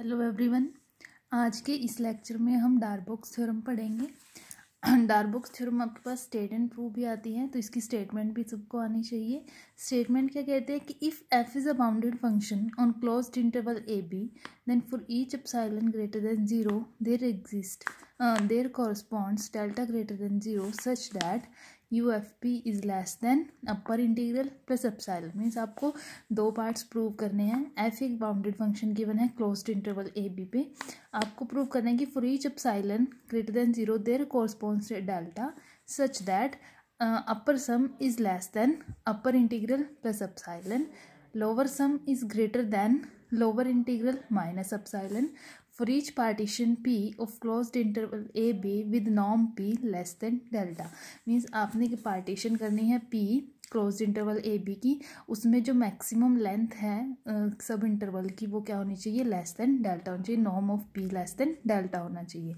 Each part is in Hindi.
हेलो एवरीवन आज के इस लेक्चर में हम डारबॉक्स थ्योरम पढ़ेंगे डारबॉक्स थ्योरम आपके पास स्टेट एंड प्रूफ भी आती है तो इसकी स्टेटमेंट भी सबको आनी चाहिए स्टेटमेंट क्या कहते हैं कि if F is a bounded function on close interval A B then for each epsilon greater than zero there exist there corresponds delta greater than zero such that U F P is less than upper integral plus epsilon means आपको दो पार्ट्स प्रूव करने हैं एफ एक बाउंडेड फंक्शन गिवन है क्लोज्ड इंटरवल ए बी पे आपको प्रूव करना है कि for each epsilon greater than zero there corresponds delta such that upper sum is less than upper integral plus epsilon lower sum is greater than lower integral minus epsilon for each partition P of closed interval A B with norm P less than delta means आपने partition करनी है P क्लोज इंटरवल ए बी की उसमें जो मैक्सिमम लेंथ है सब इंटरवल की वो क्या होनी चाहिए लेस देन डेल्टा होनी चाहिए norm of P less than delta होना चाहिए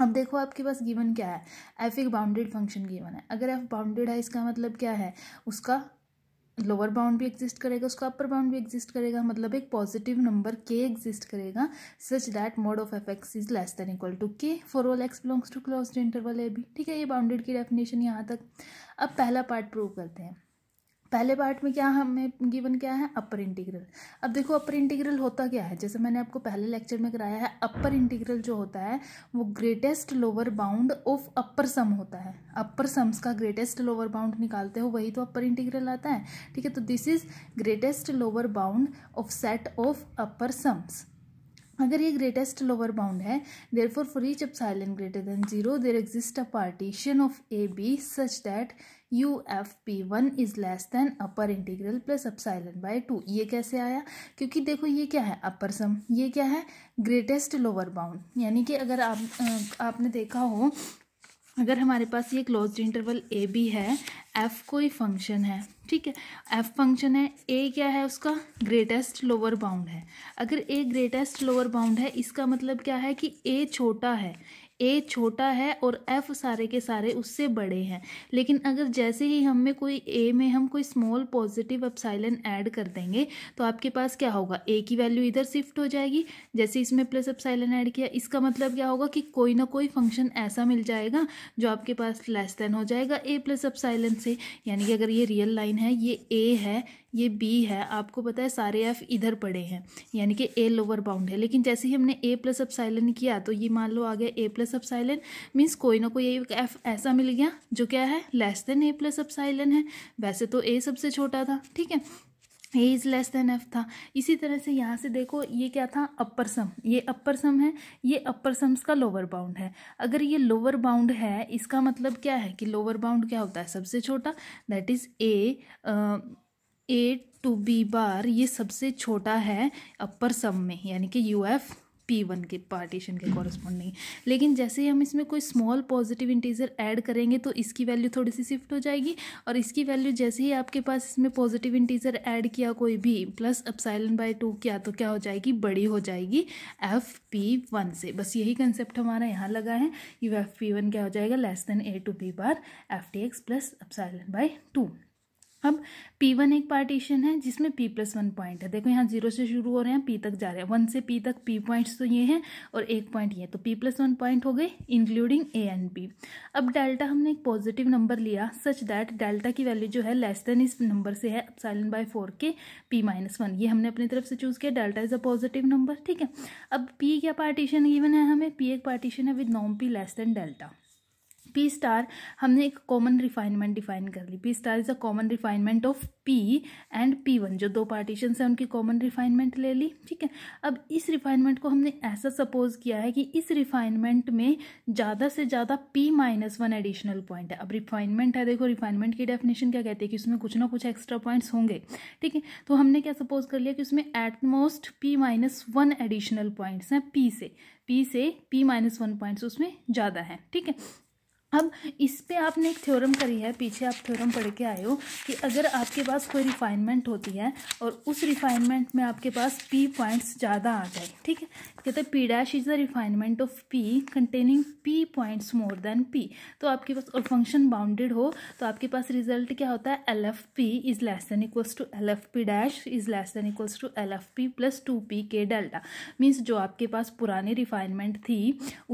अब देखो आपके पास गिवन क्या है एफ एक बाउंडेड फंक्शन गिवन है अगर एफ बाउंडेड है इसका मतलब क्या है उसका लोअर बाउंड भी एग्जिस्ट करेगा उसका अपर बाउंड भी एग्जिस्ट करेगा मतलब एक पॉजिटिव नंबर के एग्जिस्ट करेगा such that mod of F X is less than equal to K for all X belongs to close interval है भी ठीक है ये बाउंडेड की डेफिनेशन यहाँ तक अब पहला पार्ट प्रूव करते हैं पहले पार्ट में क्या हमें गिवन क्या है अपर इंटीग्रल अब देखो अपर इंटीग्रल होता क्या है जैसे मैंने आपको पहले लेक्चर में कराया है अपर इंटीग्रल जो होता है वो greatest lower bound of upper sum होता है अपर सम्स का ग्रेटेस्ट लोअर बाउंड निकालते हो वही तो अपर इंटीग्रल आता है ठीक है तो this is greatest lower bound of set of upper sums अगर ये ग्रेटेस्ट लोअर बाउंड है there for for each epsilon greater than zero there exist a partition of A B such that U F P one is less than upper integral plus epsilon by two ये कैसे आया क्योंकि देखो ये क्या है अपर सम ये क्या है ग्रेटेस्ट लोअर बाउंड यानी कि अगर आप आपने देखा हो अगर हमारे पास ये क्लोज इंटरवल ए बी है एफ कोई फंक्शन है ठीक है एफ फंक्शन है ए क्या है उसका ग्रेटेस्ट लोअर बाउंड है अगर ए ग्रेटेस्ट लोअर बाउंड है इसका मतलब क्या है कि ए छोटा है ए छोटा है और एफ सारे के सारे उससे बड़े हैं लेकिन अगर जैसे ही हम में कोई ए में हम कोई स्मॉल पॉजिटिव अपसाइलन ऐड कर देंगे तो आपके पास क्या होगा ए की वैल्यू इधर शिफ्ट हो जाएगी जैसे इसमें प्लस अपसाइलन ऐड किया इसका मतलब क्या होगा कि कोई ना कोई फंक्शन ऐसा मिल जाएगा जो आपके पास लेस देन हो जाएगा ए प्लस अपसाइलन से यानी कि अगर ये रियल लाइन है ये ए है ये बी है आपको पता है सारे एफ इधर पड़े हैं यानी कि ए लोअर बाउंड है लेकिन जैसे ही हमने ए प्लस अपसाइलन किया तो ये मान लो आ गया ए प्लस अपसाइलन मीन्स कोई ना कोई एफ ऐसा मिल गया जो क्या है less than A plus epsilon है वैसे तो ए सबसे छोटा था ठीक है A is less than F था इसी तरह से यहाँ से देखो ये क्या था अपर सम ये अपर सम है ये अपर सम्स का लोअर बाउंड है अगर ये लोअर बाउंड है इसका मतलब क्या है कि लोअर बाउंड क्या होता है सबसे छोटा that is A A to B bar ये सबसे छोटा है अपर सम में यानी कि यू एफ पी वन के पार्टीशन के कॉरस्पॉन्डिंग लेकिन जैसे ही हम इसमें कोई स्मॉल पॉजिटिव इंटीजर ऐड करेंगे तो इसकी वैल्यू थोड़ी सी शिफ्ट हो जाएगी और इसकी वैल्यू जैसे ही आपके पास इसमें पॉजिटिव इंटीजर ऐड किया कोई भी प्लस साइलेंट बाई टू किया तो क्या हो जाएगी बड़ी हो जाएगी एफ पी वन से बस यही कंसेप्ट हमारा यहाँ लगा है यू एफ पी वन क्या हो जाएगा less than A to P bar F T X plus epsilon by two अब P1 एक पार्टीशन है जिसमें P प्लस वन पॉइंट है देखो यहाँ जीरो से शुरू हो रहे हैं P तक जा रहे हैं वन से P तक P पॉइंट्स तो ये हैं और एक पॉइंट ये तो P प्लस वन पॉइंट हो गए इंक्लूडिंग ए एंड पी अब डेल्टा हमने एक पॉजिटिव नंबर लिया सच दैट डेल्टा की वैल्यू जो है लेस देन इस नंबर से है epsilon by four K P minus one ये हमने अपनी तरफ से चूज़ किया delta is a positive number ठीक है अब पी क्या पार्टीशन गिवन है हमें पी एक पार्टीशन है विद नॉम P less than delta P star हमने एक कॉमन रिफाइनमेंट डिफाइन कर ली P star is a common refinement of P and P one जो दो पार्टीशन है उनकी कॉमन रिफाइनमेंट ले ली ठीक है अब इस रिफाइनमेंट को हमने ऐसा सपोज किया है कि इस रिफाइनमेंट में ज़्यादा से ज़्यादा P minus one additional point है अब रिफाइनमेंट है देखो रिफाइनमेंट की डेफिनेशन क्या कहती है कि उसमें कुछ ना कुछ एक्स्ट्रा पॉइंट्स होंगे ठीक है तो हमने क्या सपोज कर लिया कि उसमें at most P minus one additional points हैं पी से पी से पी माइनस वन पॉइंट्स उसमें ज़्यादा है ठीक है अब इस पे आपने एक थ्योरम करी है पीछे आप थ्योरम पढ़ के आए हो कि अगर आपके पास कोई रिफाइनमेंट होती है और उस रिफाइनमेंट में आपके पास पी पॉइंट्स ज़्यादा आ जाए ठीक है कहते हैं P dash is the refinement of P containing P points more than P तो आपके पास और फंक्शन बाउंडेड हो तो आपके पास रिजल्ट क्या होता है L F P is less than equals to L F P dash is less than equals to L F P plus two P K delta means जो आपके पास पुरानी रिफाइनमेंट थी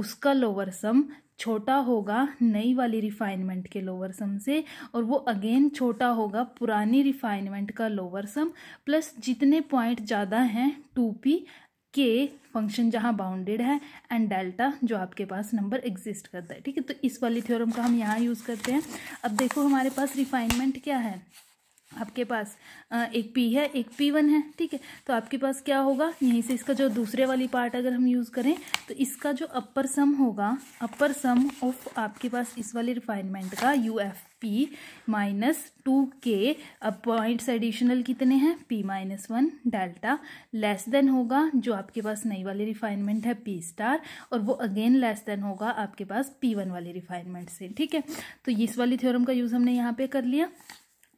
उसका लोअर सम छोटा होगा नई वाली रिफाइनमेंट के लोअर सम से और वो अगेन छोटा होगा पुरानी रिफाइनमेंट का लोअर सम प्लस जितने पॉइंट ज़्यादा हैं टू पी के फंक्शन जहाँ बाउंडेड है एंड डेल्टा जो आपके पास नंबर एग्जिस्ट करता है ठीक है तो इस वाली थ्योरम का हम यहाँ यूज़ करते हैं अब देखो हमारे पास रिफाइनमेंट क्या है आपके पास एक पी है एक पी वन है ठीक है तो आपके पास क्या होगा यहीं से इसका जो दूसरे वाली पार्ट अगर हम यूज़ करें तो इसका जो अपर सम होगा अपर सम ऑफ आपके पास इस वाले रिफाइनमेंट का U F P minus two K अब पॉइंट्स एडिशनल कितने हैं P minus one delta less than होगा जो आपके पास नई वाली रिफाइनमेंट है पी स्टार और वो अगेन लेस देन होगा आपके पास पी वन वाले रिफाइनमेंट से ठीक है तो इस वाली थ्योरम का यूज़ हमने यहाँ पे कर लिया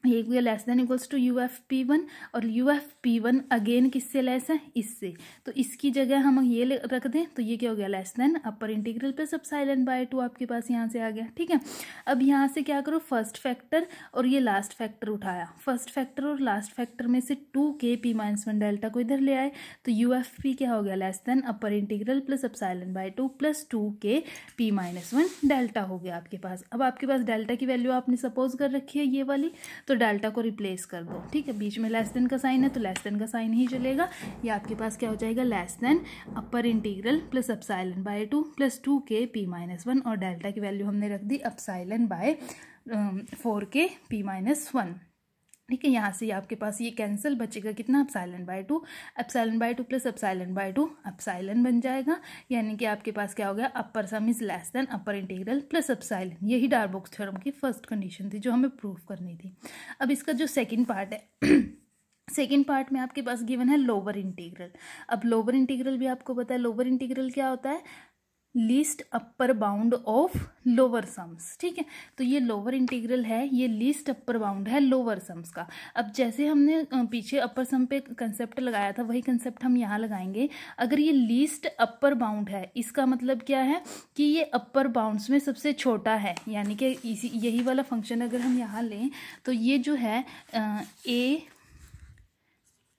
ये less than equals to U F P one और U F P one again किससे लेस है इससे तो इसकी जगह हम ये रख दें तो ये क्या हो गया लेस देन अपर इंटीग्रल पे सब साइलेंट बाय टू आपके पास यहाँ से आ गया ठीक है अब यहाँ से क्या करो फर्स्ट फैक्टर और ये लास्ट फैक्टर उठाया फर्स्ट फैक्टर और लास्ट फैक्टर में से to K P minus one delta को इधर ले आए तो यू एफ पी क्या हो गया less than upper integral plus epsilon by two plus two K P minus one delta हो गया आपके पास अब आपके पास डेल्टा की वैल्यू आपने सपोज कर रखी है ये वाली तो डेल्टा को रिप्लेस कर दो ठीक है बीच में लेस देन का साइन है तो लेस देन का साइन ही चलेगा या आपके पास क्या हो जाएगा less than upper integral plus epsilon by two plus two K P minus one और डेल्टा की वैल्यू हमने रख दी epsilon by four K P minus one ठीक है यहाँ से आपके पास ये कैंसिल बचेगा कितना epsilon by two epsilon by two plus epsilon by two epsilon बन जाएगा यानी कि आपके पास क्या हो गया upper sum is less than upper integral plus epsilon यही डारबॉक्स थ्योरम की फर्स्ट कंडीशन थी जो हमें प्रूव करनी थी अब इसका जो सेकेंड पार्ट है सेकेंड पार्ट में आपके पास गिवन है लोअर इंटीग्रल अब लोअर इंटीग्रल भी आपको पता है लोअर इंटीग्रल क्या होता है least upper bound of lower sums ठीक है तो ये लोअर इंटीग्रल है ये लीस्ट अपर बाउंड है लोअर सम्स का अब जैसे हमने पीछे अपर सम पे कंसेप्ट लगाया था वही कंसेप्ट हम यहाँ लगाएंगे अगर ये लीस्ट अपर बाउंड है इसका मतलब क्या है कि ये अपर बाउंड्स में सबसे छोटा है यानी कि इसी यही वाला फंक्शन अगर हम यहाँ लें तो ये जो है A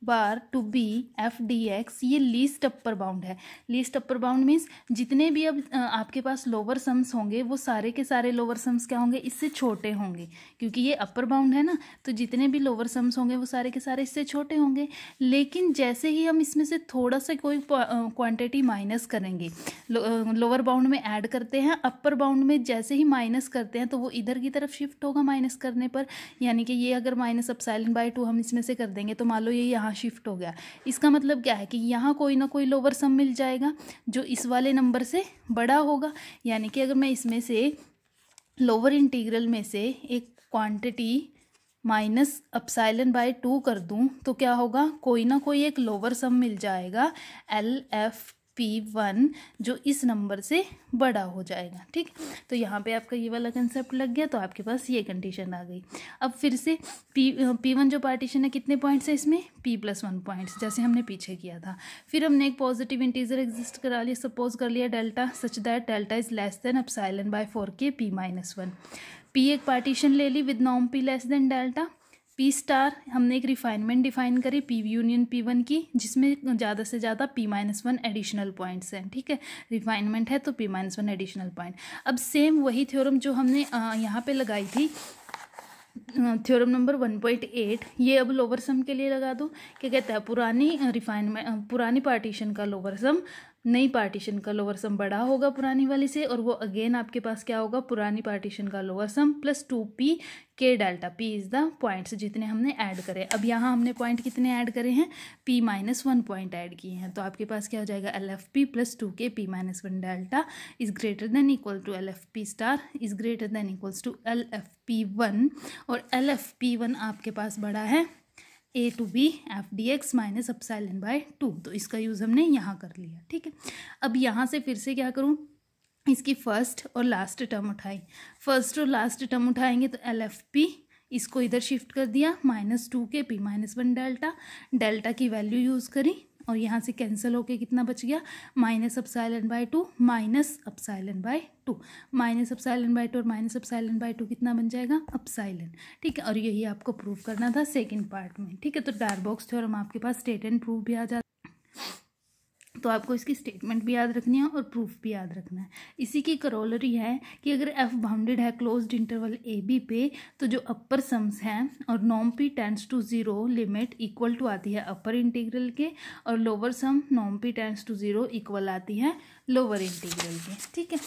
bar to B F D X ये लीस्ट अपर बाउंड है लीस्ट अपर बाउंड मीन्स जितने भी अब आपके पास लोअर सम्स होंगे वो सारे के सारे लोअर सम्स क्या होंगे इससे छोटे होंगे क्योंकि ये अपर बाउंड है ना तो जितने भी लोअर सम्स होंगे वो सारे के सारे इससे छोटे होंगे लेकिन जैसे ही हम इसमें से थोड़ा सा कोई क्वान्टिटी माइनस करेंगे लोअर बाउंड में ऐड करते हैं अपर बाउंड में जैसे ही माइनस करते हैं तो वो इधर की तरफ शिफ्ट होगा माइनस करने पर यानी कि ये अगर माइनस अपसाइलन बाई टू हम इसमें से कर देंगे तो मान लो ये यहाँ यहाँ शिफ्ट हो गया इसका मतलब क्या है कि यहाँ कोई ना कोई लोअर सम मिल जाएगा जो इस वाले नंबर से बड़ा होगा यानी कि अगर मैं इसमें से लोअर इंटीग्रल में से एक quantity minus epsilon by two कर दूं तो क्या होगा कोई ना कोई एक लोअर सम मिल जाएगा एल एफ पी वन जो इस नंबर से बड़ा हो जाएगा ठीक तो यहाँ पे आपका ये वाला कंसेप्ट लग गया तो आपके पास ये कंडीशन आ गई अब फिर से पी पी वन जो पार्टीशन है कितने पॉइंट्स है इसमें पी प्लस वन पॉइंट्स जैसे हमने पीछे किया था फिर हमने एक पॉजिटिव इंटीजर एग्जिस्ट करा लिया सपोज कर लिया delta such that delta is less than epsilon by four K P minus one P एक पार्टीशन ले ली विद नॉम P less than delta P star हमने एक रिफाइनमेंट डिफाइन करी पी यूनियन पी वन की जिसमें ज़्यादा से ज़्यादा P minus one additional points हैं ठीक है रिफाइनमेंट है तो P minus one additional point अब सेम वही थ्योरम जो हमने यहाँ पे लगाई थी theorem number one point eight ये अब लोअर सम के लिए लगा दो क्या कहता है पुरानी रिफाइनमेंट पुरानी पार्टीशन का लोअर सम नई पार्टीशन का लोअर सम बड़ा होगा पुरानी वाली से और वो अगेन आपके पास क्या होगा पुरानी पार्टीशन का lower sum plus two P K delta P is the points जितने हमने ऐड करे अब यहाँ हमने पॉइंट कितने ऐड करे हैं P minus one point add किए हैं तो आपके पास क्या हो जाएगा L F P plus two K P minus one delta is greater than equal to L F P star is greater than equals to L F P one और एल एफ पी वन आपके पास बड़ा है ए to B F D x minus N by two तो इसका यूज़ हमने यहाँ कर लिया ठीक है अब यहाँ से फिर से क्या करूँ इसकी फर्स्ट और लास्ट टर्म उठाई फर्स्ट और लास्ट टर्म उठाएंगे तो एल एफ पी इसको इधर शिफ्ट कर दिया minus two K P minus one delta delta की वैल्यू यूज़ करी और यहाँ से कैंसिल होके कितना बच गया minus epsilon by two minus epsilon by two minus epsilon by two और minus epsilon by two कितना बन जाएगा अब साइलेंट ठीक है और यही आपको प्रूव करना था सेकेंड पार्ट में ठीक है तो बॉक्स थे और हम आपके पास स्टेट एंड प्रूफ भी आ जाता तो आपको इसकी स्टेटमेंट भी याद रखनी है और प्रूफ भी याद रखना है इसी की करोलरी है कि अगर एफ बाउंडेड है क्लोज्ड इंटरवल ए बी पे तो जो अपर सम्स हैं और नॉम P tends to zero limit equal to आती है अपर इंटीग्रल के और लोअर सम नॉम P tends to zero equal आती है लोअर इंटीग्रल के ठीक है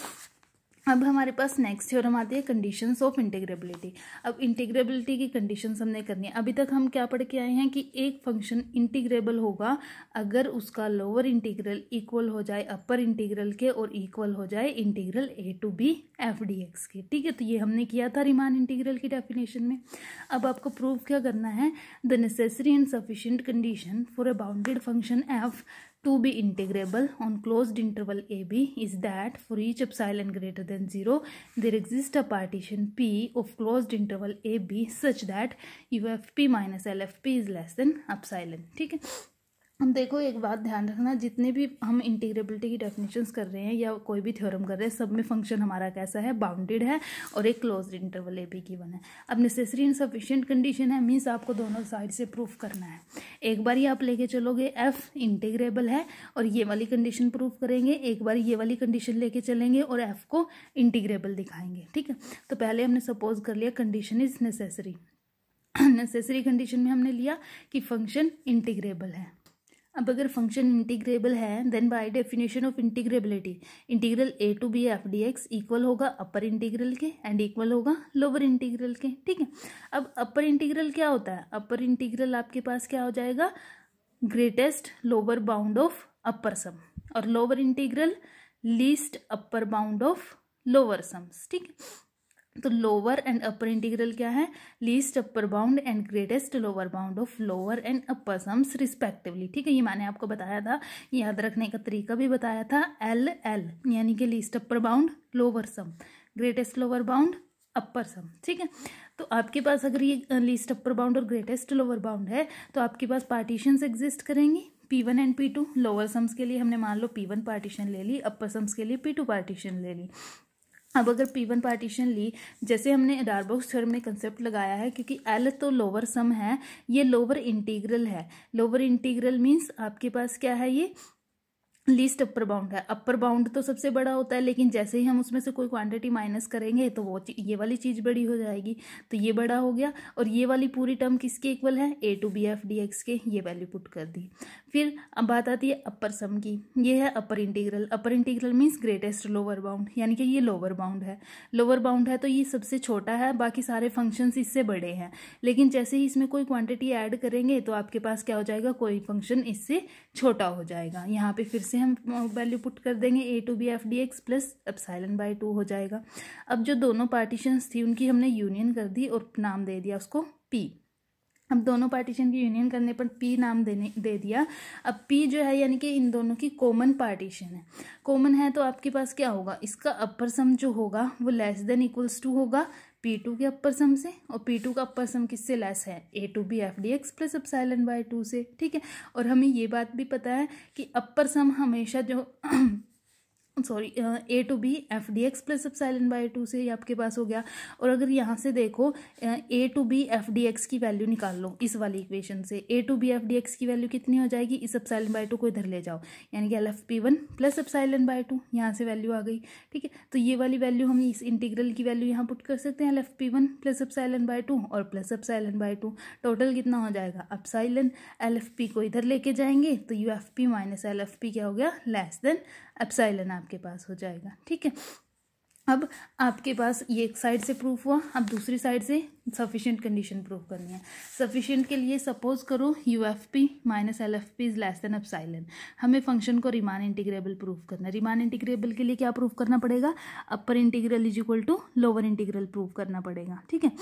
अब हमारे पास नेक्स्ट थ्योरम आती है कंडीशंस ऑफ इंटीग्रेबिलिटी अब इंटीग्रेबिलिटी की कंडीशंस हमने करनी है अभी तक हम क्या पढ़ के आए हैं कि एक फंक्शन इंटीग्रेबल होगा अगर उसका लोअर इंटीग्रल इक्वल हो जाए अपर इंटीग्रल के और इक्वल हो जाए integral A to B F D x के ठीक है तो ये हमने किया था रिमान इंटीग्रल की डेफिनेशन में अब आपको प्रूव क्या करना है the necessary and sufficient condition for a bounded function f to be integrable on closed interval AB is that for each epsilon greater than 0 there exists a partition P of closed interval AB such that UFP minus LFP is less than epsilon. ठीक है हम देखो एक बात ध्यान रखना जितने भी हम इंटीग्रेबिलिटी की डेफिनेशंस कर रहे हैं या कोई भी थ्योरम कर रहे हैं सब में फंक्शन हमारा कैसा है बाउंडेड है और एक क्लोज इंटरवल ए बी वन है अब नेसेसरी एंड सफिशियंट कंडीशन है मीन्स आपको दोनों साइड से प्रूफ करना है एक बार ही आप लेके चलोगे एफ इंटीग्रेबल है और ये वाली कंडीशन प्रूफ करेंगे एक बार ये वाली कंडीशन लेके चलेंगे और एफ को इंटीग्रेबल दिखाएंगे ठीक है तो पहले हमने सपोज कर लिया condition is necessary necessary condition में हमने लिया कि फंक्शन इंटीग्रेबल है अब अगर फंक्शन इंटीग्रेबल है then by definition of integrability integral A to B F D x equal होगा अपर इंटीग्रल के एंड इक्वल होगा लोअर इंटीग्रल के ठीक है अब अपर इंटीग्रल क्या होता है अपर इंटीग्रल आपके पास क्या हो जाएगा greatest lower bound of upper sum और lower integral least upper bound of lower sums ठीक है तो लोअर एंड अपर इंटीग्रल क्या है least upper bound and greatest lower bound of lower and upper sums respectively ठीक है ये मैंने आपको बताया था याद रखने का तरीका भी बताया था एल एल यानी कि least upper bound lower sum greatest lower bound upper sum ठीक है तो आपके पास अगर ये लीस्ट अपर बाउंड और ग्रेटेस्ट लोअर बाउंड है तो आपके पास पार्टीशंस एग्जिस्ट करेंगी p one and p two lower sums के लिए हमने मान लो पी वन पार्टीशन ले ली अपर सम्स के लिए पी टू पार्टीशन ले ली अब अगर पी वन पार्टीशन ली जैसे हमने डारबॉक्स थ्योरम में कंसेप्ट लगाया है क्योंकि एल तो लोअर सम है ये लोअर इंटीग्रल है लोअर इंटीग्रल मीन्स आपके पास क्या है ये लीस्ट अपर बाउंड है अपर बाउंड तो सबसे बड़ा होता है लेकिन जैसे ही हम उसमें से कोई क्वांटिटी माइनस करेंगे तो वो ये वाली चीज़ बड़ी हो जाएगी तो ये बड़ा हो गया और ये वाली पूरी टर्म किसके इक्वल है ए to B F D x के ये वैल्यू पुट कर दी फिर अब बात आती है अपर सम की ये है upper integral upper integral means greatest lower bound यानी कि ये लोअर बाउंड है लोअर बाउंड है तो ये सबसे छोटा है बाकी सारे फंक्शंस इससे बड़े हैं लेकिन जैसे ही इसमें कोई क्वांटिटी ऐड करेंगे तो आपके पास क्या हो जाएगा कोई फंक्शन इससे छोटा हो जाएगा यहाँ पे फिर से हम वैल्यू पुट कर देंगे a to B F D x plus अब एप्साइलन बाई टू हो जाएगा अब जो दोनों पार्टीशंस थी उनकी हमने यूनियन कर दी और नाम दे दिया उसको पी अब दोनों पार्टीशन की यूनियन करने पर पी नाम देने दे दिया अब पी जो है यानी कि इन दोनों की कॉमन पार्टीशन है कॉमन है तो आपके पास क्या होगा इसका अपर सम जो होगा वो लेस देन इक्वल्स टू होगा पी टू के अपर सम से और पी टू का अपर सम किससे लेस है ए to B F D x plus epsilon by two से ठीक है और हमें ये बात भी पता है कि अपर सम हमेशा जो sorry a to B F D x plus epsilon by two से ये आपके पास हो गया और अगर यहाँ से देखो a to B F D x की वैल्यू निकाल लो इस वाली इक्वेशन से a to B F D x की वैल्यू कितनी हो जाएगी इस एप्साइलन बाई टू को इधर ले जाओ यानी कि l F P one plus epsilon by two यहाँ से वैल्यू आ गई ठीक है तो ये वाली वैल्यू हम इस इंटीग्रल की वैल्यू यहाँ पुट कर सकते हैं l F P one plus epsilon by two और plus epsilon by two total कितना हो जाएगा एप्साइलन एल एफ पी को इधर लेके जाएंगे तो u F P minus L F p क्या हो गया लेस देन एप्साइलन आपके पास हो जाएगा ठीक है अब आपके पास ये एक साइड से प्रूफ हुआ अब दूसरी साइड से सफिशिएंट कंडीशन प्रूफ करनी है सफिशिएंट के लिए सपोज करो u F P minus L F P is less than epsilon हमें फंक्शन को रिमान इंटीग्रेबल प्रूफ करना है रिमान इंटीग्रेबल के लिए क्या प्रूफ करना पड़ेगा upper integral is equal to lower integral proof करना पड़ेगा ठीक है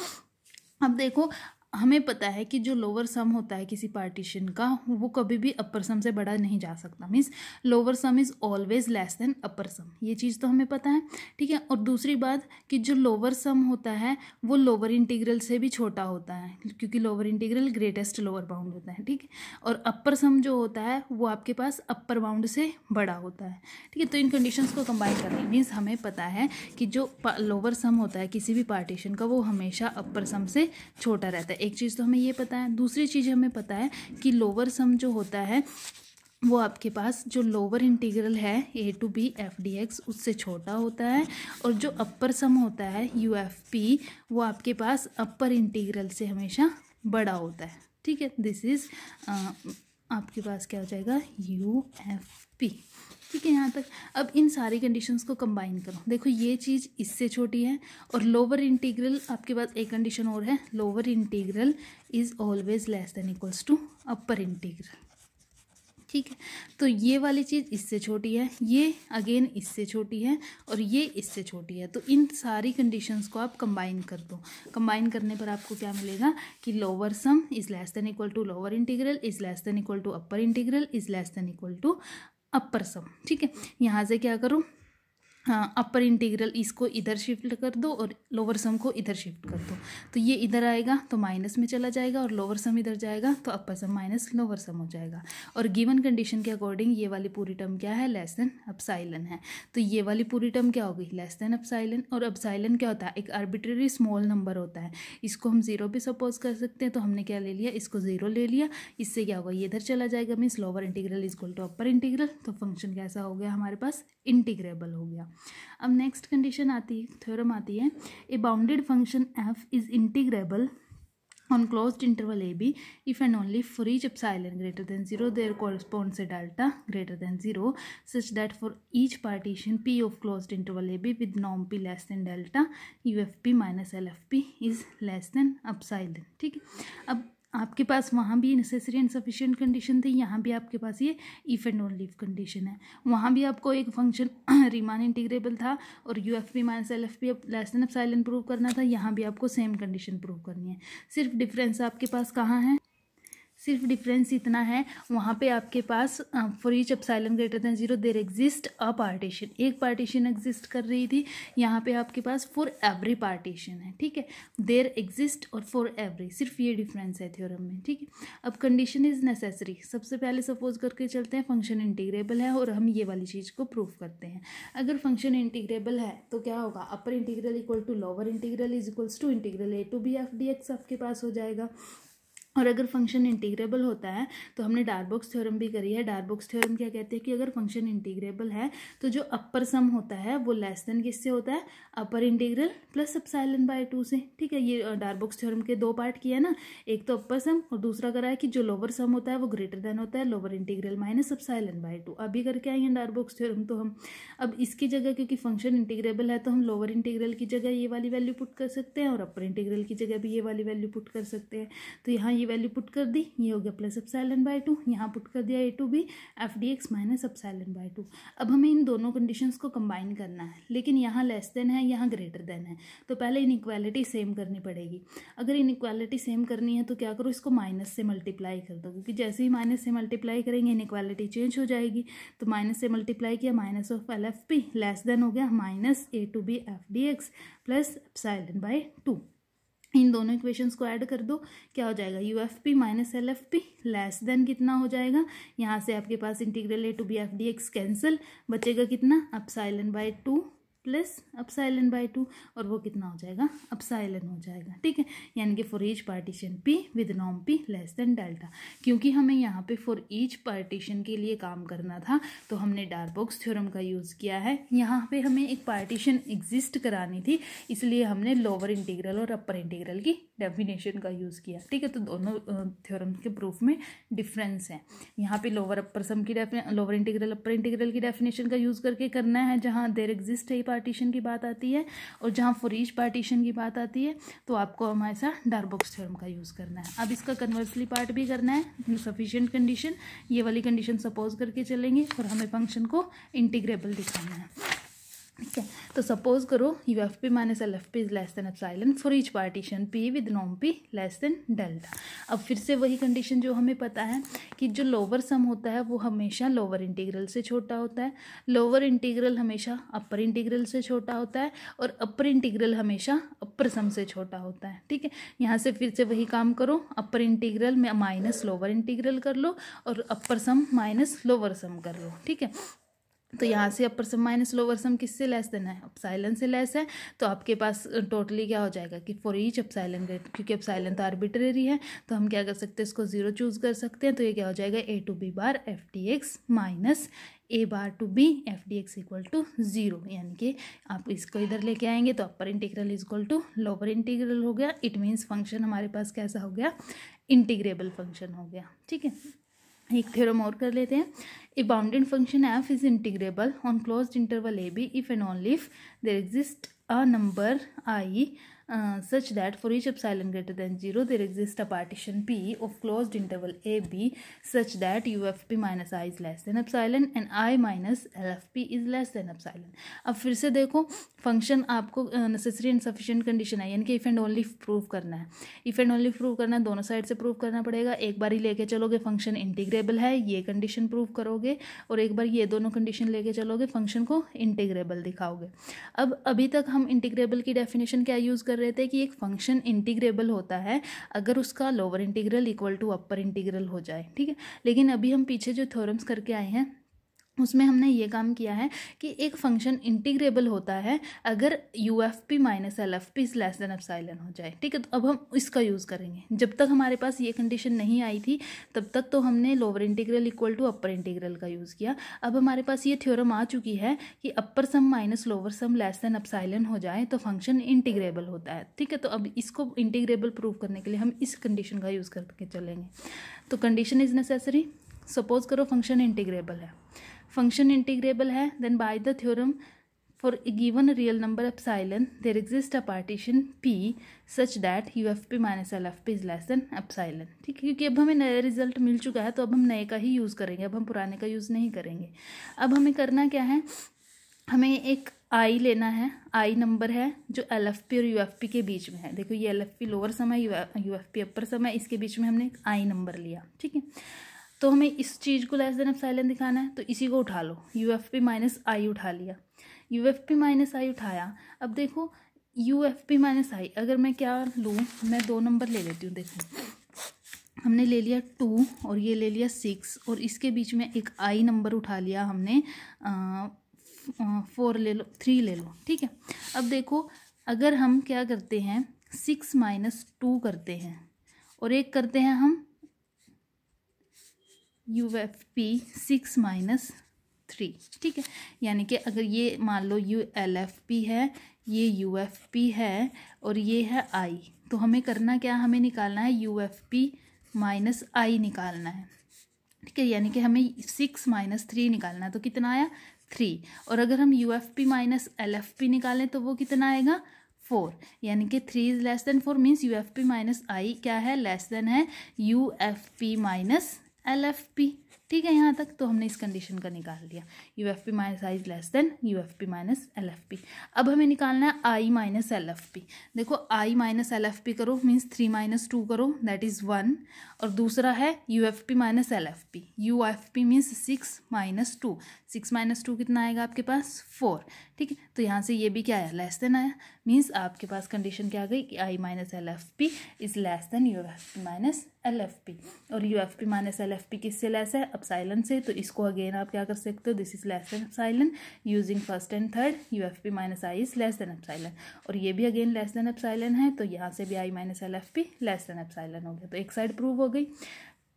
अब देखो हमें पता है कि जो लोअर सम होता है किसी पार्टीशन का वो कभी भी अपर सम से बड़ा नहीं जा सकता means lower sum is always less than upper sum ये चीज़ तो हमें पता है ठीक है और दूसरी बात कि जो लोअर सम होता है वो लोअर इंटीग्रल से भी छोटा होता है क्योंकि lower integral greatest lower bound होता है ठीक है और अपर सम जो होता है वो आपके पास अपर बाउंड से बड़ा होता है ठीक है तो इन कंडीशन को कंबाइन कर लें मीन्स हमें पता है कि जो लोअर सम होता है किसी भी पार्टीशन का वो हमेशा अपर सम से छोटा रहता है एक चीज़ तो हमें ये पता है दूसरी चीज़ हमें पता है कि लोअर सम जो होता है वो आपके पास जो लोअर इंटीग्रल है ए to B F D x उससे छोटा होता है और जो अपर सम होता है यू एफ पी वो आपके पास अपर इंटीग्रल से हमेशा बड़ा होता है ठीक है दिस इज़ uh, आपके पास क्या हो जाएगा यू एफ पी ठीक है यहाँ तक अब इन सारी कंडीशंस को कंबाइन करो देखो ये चीज़ इससे छोटी है और लोअर इंटीग्रल आपके पास एक कंडीशन और है lower integral is always less than equals to upper integral ठीक है तो ये वाली चीज़ इससे छोटी है ये अगेन इससे छोटी है और ये इससे छोटी है तो इन सारी कंडीशंस को आप कंबाइन कर दो कंबाइन करने पर आपको क्या मिलेगा कि lower sum is less than equal to lower integral is less than equal to upper integral is less than equal to upper sum ठीक है यहाँ से क्या करो अपर हाँ, इंटीग्रल इसको इधर शिफ्ट कर दो और लोअर सम को इधर शिफ्ट कर दो तो ये इधर आएगा तो माइनस में चला जाएगा और लोअर सम इधर जाएगा तो अपर सम माइनस लोअर सम हो जाएगा और गिवन कंडीशन के अकॉर्डिंग ये वाली पूरी टर्म क्या है लेस देन अपसाइलन है तो ये वाली पूरी टर्म क्या होगी लेस देन अपसाइलन और अपसाइलन क्या होता है एक आर्बिट्रेरी स्मॉल नंबर होता है इसको हम जीरो भी सपोज कर सकते हैं तो हमने क्या ले लिया इसको जीरो ले लिया इससे क्या होगा ये इधर चला जाएगा means lower integral is equal to upper integral तो फंक्शन कैसा हो गया हमारे पास इंटीग्रेबल हो गया अब नेक्स्ट कंडीशन आती है थ्योरम आती है a bounded function f is integrable on close interval A b if and only for each epsilon greater than zero there corresponds a delta greater than zero such that for each partition p of close interval A b with नॉम P less than delta u F P minus L F p is less than epsilon ठीक है अब आपके पास वहाँ भी नेसेसरी एंड सफिशियंट कंडीशन थी यहाँ भी आपके पास ये if and only condition है वहाँ भी आपको एक फंक्शन रीमान इंटीग्रेबल था और U F P minus L F P less than epsilon prove करना था यहाँ भी आपको सेम कंडीशन प्रूव करनी है सिर्फ डिफरेंस आपके पास कहाँ है सिर्फ डिफरेंस इतना है वहाँ पे आपके पास for each epsilon greater than zero there exist a partition एक पार्टीशन एग्जिस्ट कर रही थी यहाँ पे आपके पास फॉर एवरी पार्टीशन है ठीक है देर एग्जिस्ट और फॉर एवरी सिर्फ ये डिफरेंस है थ्योरम में ठीक है अब कंडीशन इज़ नेसेसरी सबसे पहले सपोज करके चलते हैं फंक्शन इंटीग्रेबल है और हम ये वाली चीज़ को प्रूव करते हैं अगर फंक्शन इंटीग्रेबल है तो क्या होगा upper integral equal to lower integral is equals to integral A to B F D x आपके पास हो जाएगा और अगर फंक्शन इंटीग्रेबल होता है तो हमने डारबॉक्स थ्योरम भी करी है डारबॉक्स थ्योरम क्या कहते हैं कि अगर फंक्शन इंटीग्रेबल है तो जो अपर सम होता है वो लेस देन किससे होता है upper integral plus epsilon by two से ठीक है ये डारबॉक्स थ्योरम के दो पार्ट किए ना एक तो अपर सम और दूसरा करा है कि जो लोअर सम होता है वो ग्रेटर देन होता है lower integral minus epsilon by two अभी करके आएंगे डारबॉक्स थ्योरम तो हम अब इसकी जगह क्योंकि फंक्शन इंटीग्रेबल है तो हम लोअर इंटीग्रल की जगह ये वाली वैल्यू पुट कर सकते हैं और अपर इंटीग्रल की जगह भी ये वाली वैल्यू पुट कर सकते हैं तो यहाँ ये वैल्यू पुट कर दी ये हो गया प्लस अपसाइलन बाय टू यहाँ पुट कर दिया a to B F D x minus epsilon by two अब हमें इन दोनों कंडीशंस को कंबाइन करना है लेकिन यहाँ लेस देन है यहाँ ग्रेटर देन है तो पहले इक्वालिटी सेम करनी पड़ेगी अगर इक्वालिटी सेम करनी है तो क्या करो इसको माइनस से मल्टीप्लाई कर दो क्योंकि जैसे ही माइनस से मल्टीप्लाई करेंगे इक्वालिटी चेंज हो जाएगी तो माइनस से मल्टीप्लाई किया minus of l F P less than हो गया minus a to B F D x plus epsilon by two इन दोनों इक्वेशंस को ऐड कर दो क्या हो जाएगा u F P minus L F P less than कितना हो जाएगा यहाँ से आपके पास integral A to B F D x cancel बचेगा कितना epsilon by two plus epsilon by two और वो कितना हो जाएगा अपसाइलन हो जाएगा ठीक है यानी कि for each partition p with नॉम पी लेस देन डेल्टा क्योंकि हमें यहाँ पे फॉर ईच पार्टीशन के लिए काम करना था तो हमने डारबॉक्स थ्योरम का यूज़ किया है यहाँ पे हमें एक पार्टीशन एग्जिस्ट करानी थी इसलिए हमने लोअर इंटीग्रल और अपर इंटीग्रल की डेफिनेशन का यूज़ किया ठीक है तो दोनों थ्योरम के प्रूफ में डिफरेंस है यहाँ पे लोअर अपर सम की लोअर इंटीग्रल अपर इंटीग्रल की डेफिनेशन का यूज़ करके करना है जहाँ देर एग्जिस्ट है पार्टीशन की बात आती है और जहाँ फुरीज पार्टीशन की बात आती है तो आपको साथ डारबॉक्स थ्योरम का यूज़ करना है अब इसका कन्वर्सली पार्ट भी करना है सफिशियंट कंडीशन ये वाली कंडीशन सपोज करके चलेंगे और हमें फंक्शन को इंटीग्रेबल दिखाना है ठीक है तो सपोज करो u F P minus L F p is less than epsilon for each partition p with नॉम पी लेस देन डेल्टा अब फिर से वही कंडीशन जो हमें पता है कि जो लोअर सम होता है वो हमेशा लोअर इंटीग्रल से छोटा होता है लोअर इंटीग्रल हमेशा अपर इंटीग्रल से छोटा होता है और अपर इंटीग्रल हमेशा अपर सम से छोटा होता है ठीक है यहाँ से फिर से वही काम करो अपर इंटीग्रल में माइनस लोअर इंटीग्रल कर लो और अपर सम माइनस लोअर सम कर लो ठीक है तो यहाँ से अपर सम माइनस लोअर सम किससे लेस देना है अपसाइलन से लेस है तो आपके पास टोटली क्या हो जाएगा कि फॉर ईच अपसाइलन ग्रेट क्योंकि अपसाइलन तो आर्बिट्रेरी है तो हम क्या कर सकते हैं इसको ज़ीरो चूज़ कर सकते हैं तो ये क्या हो जाएगा a to B bar f D x minus a bar to B F D x equal to zero यानी कि आप इसको इधर लेके आएंगे तो upper integral is equal to lower integral हो गया इट मीन्स फंक्शन हमारे पास कैसा हो गया इंटीग्रेबल फंक्शन हो गया ठीक है एक थ्योरम और कर लेते हैं a bounded function f is integrable on close interval A b if and only if there exist a number I uh, such that for each epsilon greater than 0 there exists a partition P of closed interval AB such that UFP minus I is less than epsilon and I minus LFP is less than epsilon अब फिर से देखो फंक्शन आपको नेसेसरी एंड सफिशिएंट कंडीशन है यानी कि इफ एंड ओनली प्रूव करना है इफ एंड ओनली प्रूव करना है दोनों साइड से प्रूव करना पड़ेगा एक बार ही लेके चलोगे फंक्शन इंटीग्रेबल है ये कंडीशन प्रूव करोगे और एक बार ये दोनों कंडीशन लेके चलोगे फंक्शन को इंटीग्रेबल दिखाओगे अब अभी तक हम इंटीग्रेबल की डेफिनेशन क्या यूज़ कर रहे थे कि एक फंक्शन इंटीग्रेबल होता है अगर उसका lower integral equal to upper integral हो जाए ठीक है लेकिन अभी हम पीछे जो थ्योरम्स करके आए हैं उसमें हमने ये काम किया है कि एक फंक्शन इंटीग्रेबल होता है अगर u F P minus L F P less than epsilon हो जाए ठीक है तो अब हम इसका यूज़ करेंगे जब तक हमारे पास ये कंडीशन नहीं आई थी तब तक तो हमने lower integral equal to upper integral का यूज़ किया अब हमारे पास ये थ्योरम आ चुकी है कि upper sum minus lower sum less than epsilon हो जाए तो फंक्शन इंटीग्रेबल होता है ठीक है तो अब इसको इंटीग्रेबल प्रूव करने के लिए हम इस कंडीशन का यूज़ करके चलेंगे तो कंडीशन इज़ नेसेसरी सपोज करो फंक्शन इंटीग्रेबल है फंक्शन इंटीग्रेबल है then by the theorem for a given real number of epsilon there exist a partition p such that U F P minus L F p is less than epsilon ठीक है क्योंकि अब हमें नया रिजल्ट मिल चुका है तो अब हम नए का ही यूज़ करेंगे अब हम पुराने का यूज़ नहीं करेंगे अब हमें करना क्या है हमें एक आई लेना है आई नंबर है जो एल एफ पी और यू एफ पी के बीच में है देखो ये l F p lower sum है U F p upper sum है इसके बीच में हमने एक आई नंबर लिया ठीक है तो हमें इस चीज़ को लेस देन एफ साइलेंट दिखाना है तो इसी को उठा लो u F P minus I उठा लिया U F P minus I उठाया अब देखो u F P minus I अगर मैं क्या लूँ मैं दो नंबर ले लेती हूँ देखो हमने ले लिया टू और ये ले लिया सिक्स और इसके बीच में एक आई नंबर उठा लिया हमने आ, फोर ले लो थ्री ले लो ठीक है अब देखो अगर हम क्या करते हैं सिक्स माइनस टू करते हैं और एक करते हैं हम U F p six minus three ठीक है यानी कि अगर ये मान लो यू एल एफ पी है ये यू एफ पी है और ये है आई तो हमें करना क्या हमें निकालना है U F P minus I निकालना है ठीक है यानी कि हमें सिक्स माइनस थ्री निकालना है तो कितना आया थ्री और अगर हम U F P minus L F P निकालें तो वो कितना आएगा फोर यानी कि three is less than four means U F P minus I क्या है लेस देन है U F P minus LFP ठीक है यहाँ तक तो हमने इस कंडीशन का निकाल लिया U F P minus I is less than U F P minus L F P अब हमें निकालना है I minus L F P देखो I minus L F P करो मीन्स थ्री माइनस टू करो दैट इज़ वन और दूसरा है U F P minus L F P U F P means six minus two six minus two कितना आएगा आपके पास फोर ठीक है तो यहाँ से ये भी क्या आया लेस देन आया मीन्स आपके पास कंडीशन क्या आ गई कि I minus L F P is less than U F P minus L F P और U F P minus L F P किससे लेस है अपसाइलन से तो इसको अगेन आप क्या कर सकते हो this is less than epsilon using first and third U F P minus I is less than epsilon और ये भी अगेन लेस देन साइलेंट है तो यहाँ से भी I minus L F P less than epsilon हो गया तो एक साइड प्रूव हो गई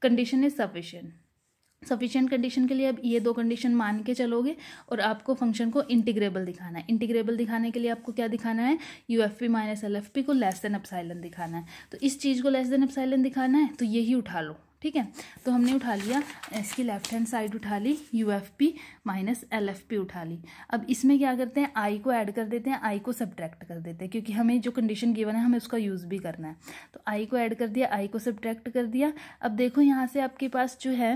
condition is sufficient sufficient condition के लिए अब ये दो कंडीशन मान के चलोगे और आपको फंक्शन को इंटीग्रेबल दिखाना है इंटीग्रेबल दिखाने के लिए आपको क्या दिखाना है U F P minus L F P को लेस देन अपसाइलन दिखाना है तो इस चीज़ को लेस देन अपसाइलन दिखाना है तो यही उठा लो ठीक है तो हमने उठा लिया इसकी लेफ्ट हैंड साइड उठा ली U F P minus L F P उठा ली अब इसमें क्या करते हैं आई को ऐड कर देते हैं आई को सब्ट्रैक्ट कर देते हैं क्योंकि हमें जो कंडीशन गिवन है हमें उसका यूज़ भी करना है तो आई को ऐड कर दिया आई को सब्ट्रैक्ट कर दिया अब देखो यहाँ से आपके पास जो है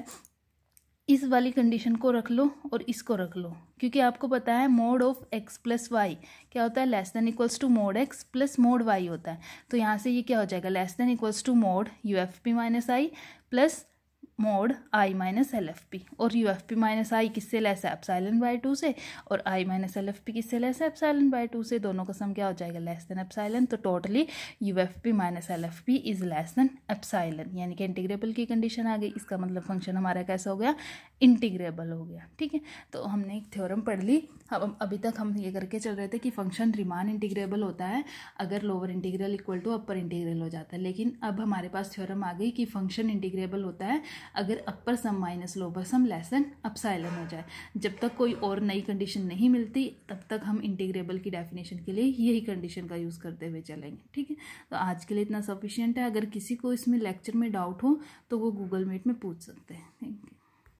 इस वाली कंडीशन को रख लो और इसको रख लो क्योंकि आपको पता है mod of X plus Y क्या होता है less than equals to mod X plus mod Y होता है तो यहाँ से ये क्या हो जाएगा less than equals to mod U F P minus I plus mod I minus L F P और U F P minus I किससे लेस है एप्साइलन बाय टू से और I minus L F P किससे लेस है एप्साइलन बाय टू से दोनों का सम क्या हो जाएगा लेस देन एप्साइलन तो totally U F P minus L F P is less than epsilon यानी कि इंटीग्रेबल की कंडीशन आ गई इसका मतलब फंक्शन हमारा कैसा हो गया इंटीग्रेबल हो गया ठीक है तो हमने एक थ्योरम पढ़ ली अब अभी तक हम ये करके चल रहे थे कि फंक्शन रिमान इंटीग्रेबल होता है अगर lower integral equal to upper integral हो जाता है लेकिन अब हमारे पास थ्योरम आ गई कि फंक्शन इंटीग्रेबल होता है अगर upper sum minus lower sum less than epsilon हो जाए जब तक कोई और नई कंडीशन नहीं मिलती तब तक हम इंटीग्रेबल की डेफिनेशन के लिए यही कंडीशन का यूज़ करते हुए चलेंगे ठीक है तो आज के लिए इतना सफिशियंट है अगर किसी को इसमें लेक्चर में डाउट हो तो वो गूगल मीट में पूछ सकते हैं थैंक यू